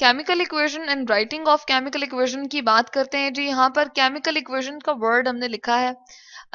chemical equation and writing of chemical equation की बात करते हैं जी यहाँ पर केमिकल इक्वेशन का वर्ड हमने लिखा है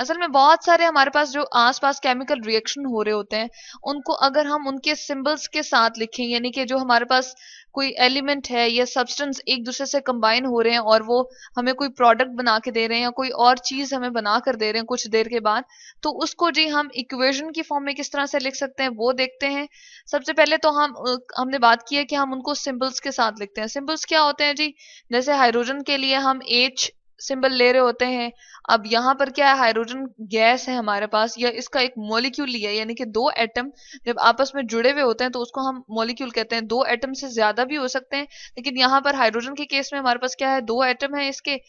असल में बहुत सारे हमारे पास जो आसपास केमिकल रिएक्शन हो रहे होते हैं उनको अगर हम उनके सिंबल्स के साथ लिखें यानी कि जो हमारे पास कोई एलिमेंट है या सब्सटेंस एक दूसरे से कंबाइन हो रहे हैं और वो हमें कोई प्रोडक्ट बना के दे रहे हैं या कोई और चीज हमें बना कर दे रहे हैं कुछ देर के बाद तो उसको जी हम इक्वेशन की फॉर्म में किस तरह से लिख सकते हैं वो देखते हैं सबसे पहले तो हम हमने बात की है कि हम उनको सिंबल्स के साथ लिखते हैं सिंबल्स क्या होते हैं जी जैसे हाइड्रोजन के लिए हम एच सिंबल ले रहे होते हैं अब यहाँ पर क्या है हाइड्रोजन गैस है हमारे पास या इसका एक मोलिक्यूल लिया यानी कि दो एटम जब आपस में जुड़े हुए होते हैं तो उसको हम मोलिक्यूल कहते हैं दो एटम से ज्यादा भी हो सकते हैं लेकिन यहाँ पर हाइड्रोजन के केस में हमारे पास क्या है दो एटम है इसके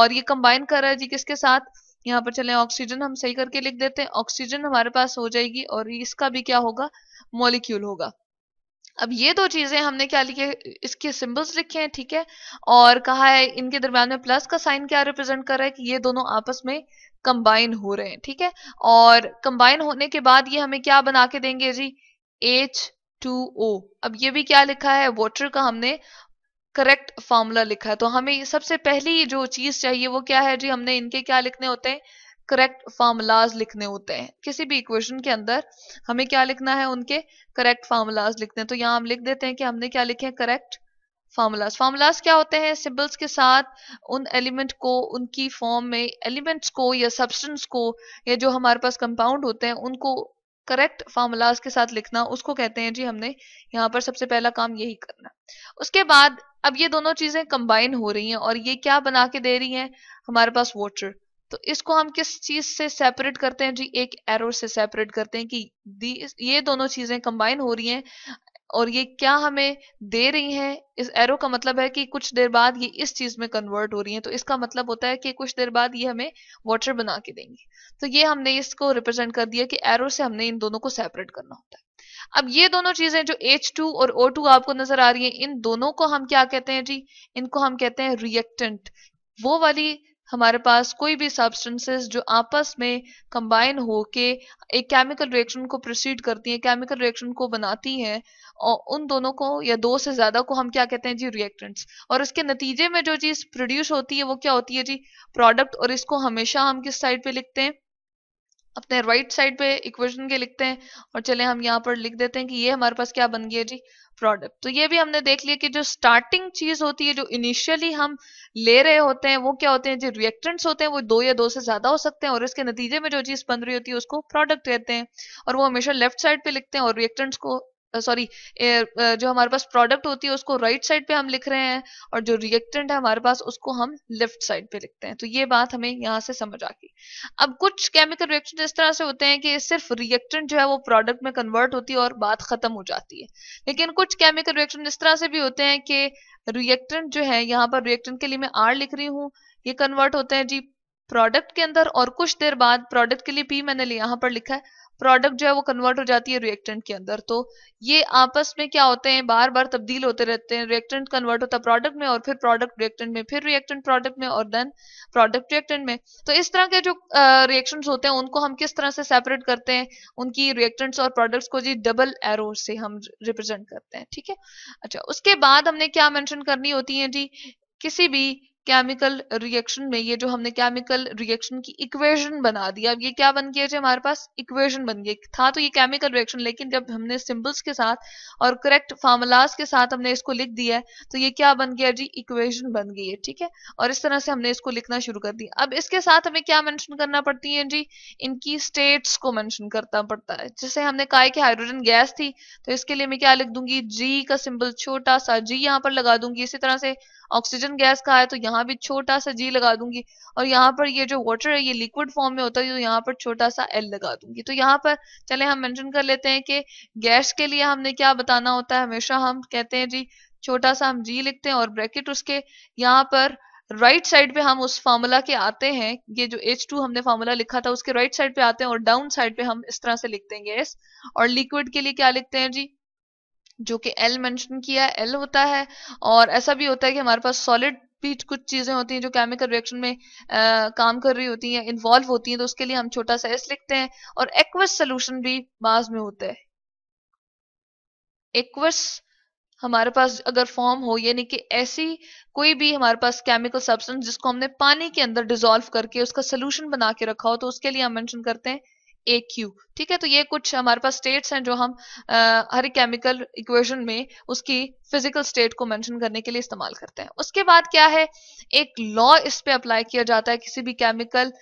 और ये कंबाइन कर रहा है जी किसके साथ यहाँ पर चले ऑक्सीजन हम सही करके लिख देते हैं ऑक्सीजन हमारे पास हो जाएगी और इसका भी क्या होगा मोलिक्यूल होगा अब ये दो चीजें हमने क्या लिखे इसके सिंबल्स लिखे हैं ठीक है और कहा है इनके दरम्यान में प्लस का साइन क्या रिप्रेजेंट कर रहा है कि ये दोनों आपस में कंबाइन हो रहे हैं ठीक है और कंबाइन होने के बाद ये हमें क्या बना के देंगे जी एच टू ओ अब ये भी क्या लिखा है वॉटर का हमने करेक्ट फॉर्मूला लिखा है तो हमें सबसे पहली जो चीज चाहिए वो क्या है जी हमने इनके क्या लिखने होते हैं करेक्ट फार्मूलाज लिखने होते हैं किसी भी इक्वेशन के अंदर हमें क्या लिखना है उनके करेक्ट फार्मूलाज लिखने हैं तो यहाँ हम लिख देते हैं कि हमने क्या लिखे हैं करेक्ट फार्मूलाज फार्मूलाज क्या होते हैं सिंबल्स के साथ उन एलिमेंट को उनकी फॉर्म में एलिमेंट्स को या सब्सटेंस को या जो हमारे पास कंपाउंड होते हैं उनको करेक्ट फार्मूलाज के साथ लिखना उसको कहते हैं जी हमने यहाँ पर सबसे पहला काम यही करना उसके बाद अब ये दोनों चीजें कंबाइन हो रही हैं और ये क्या बना के दे रही हैं हमारे पास वाटर तो इसको हम किस चीज से सेपरेट करते हैं जी एक एरो से सेपरेट करते हैं कि ये दोनों चीजें कंबाइन हो रही हैं और ये क्या हमें दे रही हैं इस एरो का मतलब है कि कुछ देर बाद ये इस चीज में कन्वर्ट हो रही हैं तो इसका मतलब होता है कि कुछ देर बाद ये हमें वाटर बना के देंगी तो ये हमने इसको रिप्रेजेंट कर दिया कि एरो से हमने इन दोनों को सेपरेट करना होता है अब ये दोनों चीजें जो H2 और O2 आपको नजर आ रही है इन दोनों को हम क्या कहते हैं जी इनको हम कहते हैं रिएक्टेंट वो वाली हमारे पास कोई भी सब्सटेंसेस जो आपस में कंबाइन हो के एक केमिकल रिएक्शन को प्रोसीड करती है केमिकल रिएक्शन को बनाती है और उन दोनों को या दो से ज्यादा को हम क्या कहते हैं जी रिएक्टेंट्स और इसके नतीजे में जो चीज प्रोड्यूस होती है वो क्या होती है जी प्रोडक्ट और इसको हमेशा हम किस साइड पे लिखते हैं अपने राइट साइड पे इक्वेशन के लिखते हैं और चले हम यहाँ पर लिख देते हैं कि ये हमारे पास क्या बन गया जी प्रोडक्ट तो ये भी हमने देख लिया कि जो स्टार्टिंग चीज होती है जो इनिशियली हम ले रहे होते हैं वो क्या होते हैं जो रिएक्टेंट्स होते हैं वो दो या दो से ज्यादा हो सकते हैं और इसके नतीजे में जो चीज बन रही होती है उसको प्रोडक्ट कहते हैं और वो हमेशा लेफ्ट साइड पे लिखते हैं और रिएक्टेंट्स को सॉरी जो हमारे पास प्रोडक्ट होती है उसको राइट right साइड पे हम लिख रहे हैं और जो रिएक्टेंट है हमारे पास उसको हम लेफ्ट साइड पे लिखते हैं तो ये बात हमें यहाँ से समझ आ गई अब कुछ केमिकल रिएक्शन इस तरह से होते हैं कि सिर्फ रिएक्टेंट जो है वो प्रोडक्ट में कन्वर्ट होती है और बात खत्म हो जाती है लेकिन कुछ केमिकल रिएक्शन इस तरह से भी होते हैं कि रिएक्टेंट जो है यहाँ पर रिएक्टेंट के लिए मैं आर लिख रही हूँ ये कन्वर्ट होते हैं जी प्रोडक्ट के अंदर और कुछ देर बाद प्रोडक्ट के लिए पी मैंने यहाँ पर लिखा है प्रोडक्ट जो है वो कन्वर्ट हो जाती है रिएक्टेंट के अंदर तो ये आपस में क्या होते हैं बार बार तब्दील होते रहते हैं रिएक्टेंट कन्वर्ट होता है प्रोडक्ट में और फिर प्रोडक्ट रिएक्टेंट में फिर रिएक्टेंट प्रोडक्ट में और देन प्रोडक्ट रिएक्टेंट में तो इस तरह के जो रिएक्शन होते हैं उनको हम किस तरह से सेपरेट करते हैं उनकी रिएक्टेंट्स और प्रोडक्ट्स को जी डबल एरो से हम रिप्रेजेंट करते हैं ठीक है अच्छा उसके बाद हमने क्या मैंशन करनी होती है जी किसी भी केमिकल रिएक्शन में ये जो हमने केमिकल रिएक्शन की इक्वेशन बना दिया अब ये क्या बन गया जी हमारे पास इक्वेशन बन गया था तो ये केमिकल रिएक्शन लेकिन जब हमने सिंबल्स के साथ और करेक्ट फार्मूलाज के साथ हमने इसको लिख दिया है तो ये क्या बन गया जी इक्वेशन बन गई है ठीक है और इस तरह से हमने इसको लिखना शुरू कर दिया अब इसके साथ हमें क्या मैंशन करना पड़ती है जी इनकी स्टेट्स को मैंशन करना पड़ता है जैसे हमने कहा कि हाइड्रोजन गैस थी तो इसके लिए मैं क्या लिख दूंगी जी का सिंबल छोटा सा जी यहाँ पर लगा दूंगी इसी तरह से ऑक्सीजन गैस का है तो यहाँ यहाँ भी छोटा सा जी लगा दूंगी और यहाँ पर ये जो वाटर है ये लिक्विड फॉर्म में होता है तो यहाँ पर छोटा सा एल लगा दूंगी तो यहाँ पर चले हम मेंशन कर लेते हैं कि गैस के लिए हमने क्या बताना होता है हमेशा हम कहते हैं जी छोटा सा हम जी लिखते हैं और ब्रैकेट उसके यहाँ पर राइट right साइड पे हम उस फार्मूला के आते हैं ये जो H2 हमने फार्मूला लिखा था उसके राइट right साइड पे आते हैं और डाउन साइड पे हम इस तरह से लिखते हैं गैस और लिक्विड के लिए क्या लिखते हैं जी जो कि L मेंशन किया है L होता है और ऐसा भी होता है कि हमारे पास सॉलिड भी कुछ चीज़ें होती हैं जो केमिकल रिएक्शन में आ, काम कर रही होती हैं इन्वॉल्व होती हैं तो उसके लिए हम छोटा सा एस लिखते हैं और एक्वस सोल्यूशन भी बाज में होता है एक्वस हमारे पास अगर फॉर्म हो यानी कि ऐसी कोई भी हमारे पास केमिकल सब्सटेंस जिसको हमने पानी के अंदर डिजोल्व करके उसका सोल्यूशन बना के रखा हो तो उसके लिए हम मैंशन करते हैं ए क्यू ठीक है तो ये कुछ हमारे पास स्टेट्स हैं जो हम आ, हर केमिकल इक्वेशन में उसकी फिजिकल स्टेट को मेंशन करने के लिए इस्तेमाल करते हैं उसके बाद क्या है एक लॉ इस पे अप्लाई किया जाता है किसी भी केमिकल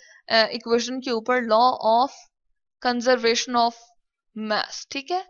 इक्वेशन के ऊपर law of conservation of mass ठीक है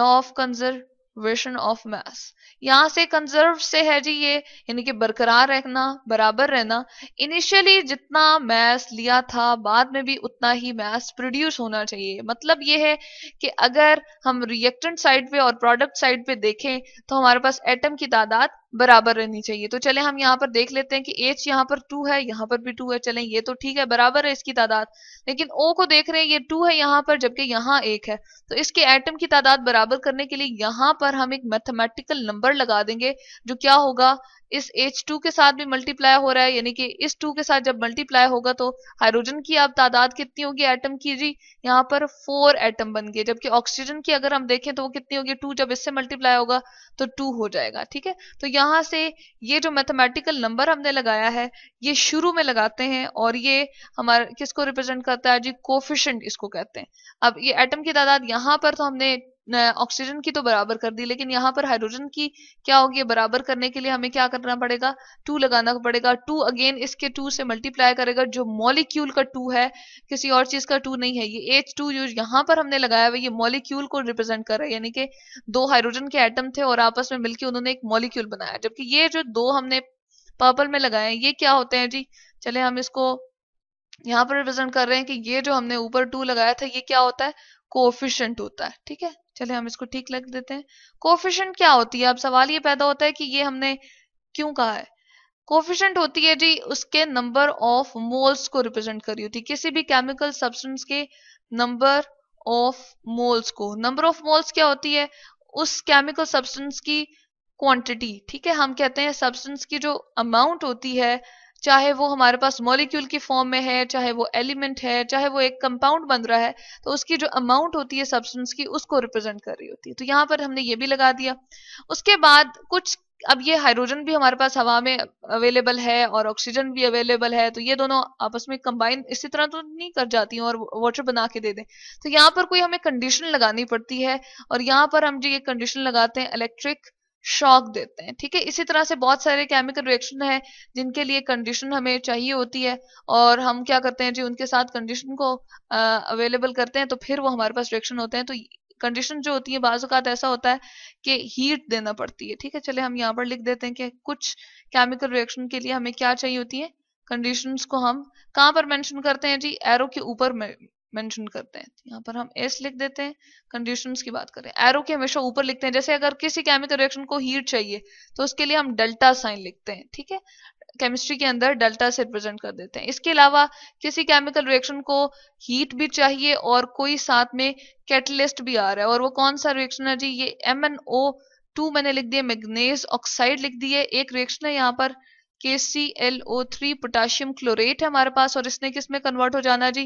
law of conserve version of mass यहाँ से कंजर्व से है जी ये यानी कि बरकरार रहना बराबर रहना इनिशियली जितना मैथ लिया था बाद में भी उतना ही मैथ प्रोड्यूस होना चाहिए मतलब ये है कि अगर हम रिएक्टेंट साइड पे और प्रोडक्ट साइड पे देखें तो हमारे पास एटम की तादाद बराबर रहनी चाहिए तो चले हम यहाँ पर देख लेते हैं कि एच यहाँ पर टू है यहाँ पर भी टू है चले ये तो ठीक है बराबर है इसकी तादाद लेकिन ओ को देख रहे हैं ये टू है यहाँ पर जबकि यहाँ एक है तो इसके एटम की तादाद बराबर करने के लिए यहाँ पर हम एक मैथमेटिकल नंबर लगा देंगे जो क्या होगा इस एच टू के साथ भी मल्टीप्लाई हो रहा है यानी कि इस टू के साथ जब मल्टीप्लाई होगा तो हाइड्रोजन की अब तादाद कितनी होगी एटम की जी यहाँ पर फोर एटम बन गए जबकि ऑक्सीजन की अगर हम देखें तो वो कितनी होगी टू जब इससे मल्टीप्लाई होगा तो टू हो जाएगा ठीक है तो यहाँ से ये जो मैथमेटिकल नंबर हमने लगाया है ये शुरू में लगाते हैं और ये हमारा किसको रिप्रेजेंट करता है जी कोफिशेंट इसको कहते हैं अब ये एटम की तादाद यहाँ पर तो हमने ऑक्सीजन की तो बराबर कर दी लेकिन यहाँ पर हाइड्रोजन की क्या होगी बराबर करने के लिए हमें क्या करना पड़ेगा टू लगाना पड़ेगा टू अगेन इसके टू से मल्टीप्लाई करेगा जो मॉलिक्यूल का टू है किसी और चीज का टू नहीं है ये एच टू जो यहाँ पर हमने लगाया हुआ ये मॉलिक्यूल को रिप्रेजेंट कर रहा है यानी कि दो हाइड्रोजन के एटम थे और आपस में मिलकर उन्होंने एक मॉलिक्यूल बनाया जबकि ये जो दो हमने पर्पल में लगाए ये क्या होते हैं जी चले हम इसको यहाँ पर रिप्रेजेंट कर रहे हैं कि ये जो हमने ऊपर टू लगाया था ये क्या होता है कोफिशेंट होता है ठीक है चले हम इसको ठीक लग देते हैं कोफिशेंट क्या होती है अब सवाल ये पैदा होता है कि ये हमने क्यों कहा है कोफिशेंट होती है जी उसके नंबर ऑफ मोल्स को रिप्रेजेंट करी होती है किसी भी केमिकल सब्सटेंस के नंबर ऑफ मोल्स को नंबर ऑफ मोल्स क्या होती है उस केमिकल सब्सटेंस की क्वांटिटी ठीक है हम कहते हैं सब्सटेंस की जो अमाउंट होती है चाहे वो हमारे पास मॉलिक्यूल की फॉर्म में है चाहे वो एलिमेंट है चाहे वो एक कंपाउंड बन रहा है तो उसकी जो अमाउंट होती है सब्सटेंस की उसको रिप्रेजेंट कर रही होती है तो यहाँ पर हमने ये भी लगा दिया उसके बाद कुछ अब ये हाइड्रोजन भी हमारे पास हवा में अवेलेबल है और ऑक्सीजन भी अवेलेबल है तो ये दोनों आपस में कंबाइन इसी तरह तो नहीं कर जाती और वाटर बना के दे दें तो यहाँ पर कोई हमें कंडीशन लगानी पड़ती है और यहाँ पर हम जो ये कंडीशन लगाते हैं इलेक्ट्रिक शॉक देते हैं ठीक है इसी तरह से बहुत सारे केमिकल रिएक्शन है जिनके लिए कंडीशन हमें चाहिए होती है और हम क्या करते हैं जी उनके साथ कंडीशन को अवेलेबल करते हैं तो फिर वो हमारे पास रिएक्शन होते हैं तो कंडीशन जो होती है बाजूकात ऐसा होता है कि हीट देना पड़ती है ठीक है चले हम यहाँ पर लिख देते हैं कि कुछ केमिकल रिएक्शन के लिए हमें क्या चाहिए होती है कंडीशंस को हम कहाँ पर मेंशन करते हैं जी एरो के ऊपर मेंशन करते हैं यहाँ पर हम एस लिख देते हैं कंडीशंस की बात करें एरो के हमेशा ऊपर लिखते हैं जैसे अगर किसी केमिकल रिएक्शन को हीट चाहिए तो उसके लिए हम डेल्टा साइन लिखते हैं ठीक है केमिस्ट्री के अंदर डेल्टा से रिप्रेजेंट कर देते हैं इसके अलावा किसी केमिकल रिएक्शन को हीट भी चाहिए और कोई साथ में कैटलिस्ट भी आ रहा है और वो कौन सा रिएक्शन है जी ये एम एन ओ टू मैंने लिख दिया मैग्नेज ऑक्साइड लिख दिए एक रिएक्शन है यहाँ पर K C L O three potassium chlorate है हमारे पास और इसने किस में कन्वर्ट हो जाना है जी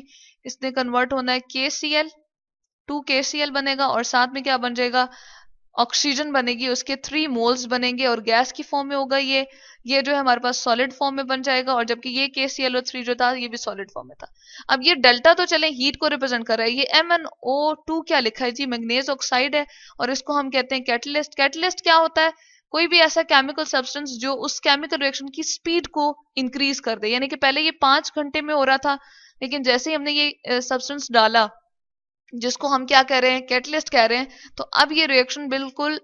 इसने कन्वर्ट होना है के सी एल टू के सी एल बनेगा और साथ में क्या बन जाएगा ऑक्सीजन बनेगी उसके थ्री मोल्स बनेंगे और गैस की फॉर्म में होगा ये ये जो है हमारे पास सॉलिड फॉर्म में बन जाएगा और जबकि ये के सी एल ओ थ्री जो था ये भी सॉलिड फॉर्म में था अब ये डेल्टा तो चले हीट को रिप्रेजेंट कर रहा है ये एम एन ओ टू क्या लिखा है जी मैग्नेज ऑक्साइड है और इसको हम कहते हैं कैटलिस्ट कैटलिस्ट क्या होता है कोई भी ऐसा केमिकल सब्सटेंस जो उस केमिकल रिएक्शन की स्पीड को इंक्रीज कर दे यानी कि पहले ये पांच घंटे में हो रहा था लेकिन जैसे ही हमने ये सब्सटेंस डाला जिसको हम क्या कह रहे हैं कैटलिस्ट कह रहे हैं तो अब ये रिएक्शन बिल्कुल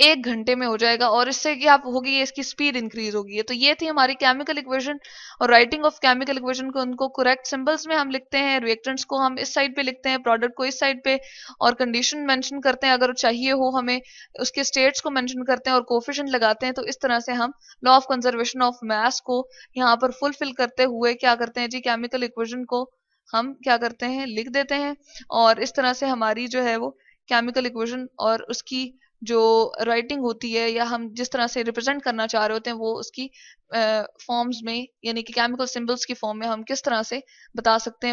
एक घंटे में हो जाएगा और इससे आप होगी इसकी स्पीड इंक्रीज होगी तो ये थी हमारी केमिकल इक्वेशन और राइटिंग ऑफ केमिकल इक्वेशन को उनको करेक्ट सिंबल्स में हम लिखते हैं रिएक्टेंट्स को हम इस साइड पे लिखते हैं प्रोडक्ट को इस साइड पे और कंडीशन मेंशन करते हैं अगर चाहिए हो हमें उसके स्टेट्स को मैंशन करते हैं और कोफिशन लगाते हैं तो इस तरह से हम law of conservation of math को यहाँ पर फुलफिल करते हुए क्या करते हैं जी केमिकल इक्वेशन को हम क्या करते हैं लिख देते हैं और इस तरह से हमारी जो है वो केमिकल इक्वेशन और उसकी जो राइटिंग होती है या हम जिस तरह से रिप्रेजेंट करना चाह रहे होते हैं वो उसकी फॉर्म्स में यानी कि केमिकल सिंबल्स की फॉर्म में हम किस तरह से बता सकते हैं